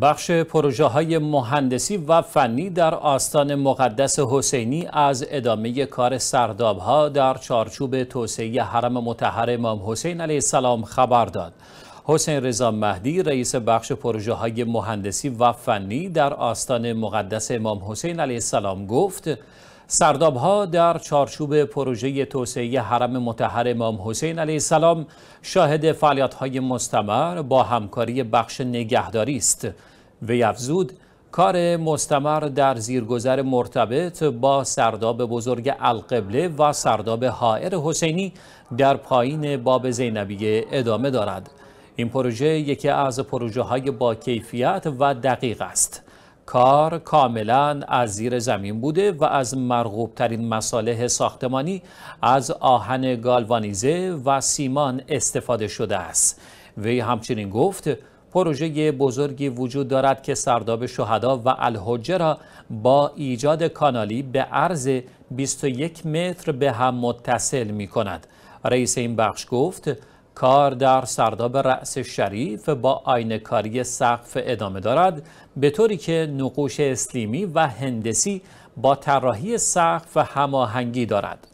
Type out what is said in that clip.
بخش پروژه های مهندسی و فنی در آستان مقدس حسینی از ادامه کار سرداب ها در چارچوب توسعه حرم متحر امام حسین علیه السلام خبر داد. حسین رضا مهدی رئیس بخش پروژه های مهندسی و فنی در آستان مقدس امام حسین علیه السلام گفت سردابها در چارچوب پروژه توسعه حرم متحر امام حسین علیه السلام شاهد های مستمر با همکاری بخش نگهداری است و افزود کار مستمر در زیرگذر مرتبط با سرداب بزرگ القبله و سرداب حائر حسینی در پایین باب زینبیه ادامه دارد این پروژه یکی از پروژه های با کیفیت و دقیق است کار کاملا از زیر زمین بوده و از مرغوب ترین مصالح ساختمانی از آهن گالوانیزه و سیمان استفاده شده است وی همچنین گفت پروژه بزرگی وجود دارد که سرداب شهدا و الحجه را با ایجاد کانالی به عرض 21 متر به هم متصل می کند رئیس این بخش گفت کار در سرداب رأس شریف با آینکاری سقف ادامه دارد به طوری که نقوش اسلیمی و هندسی با طراحی سقف هماهنگی دارد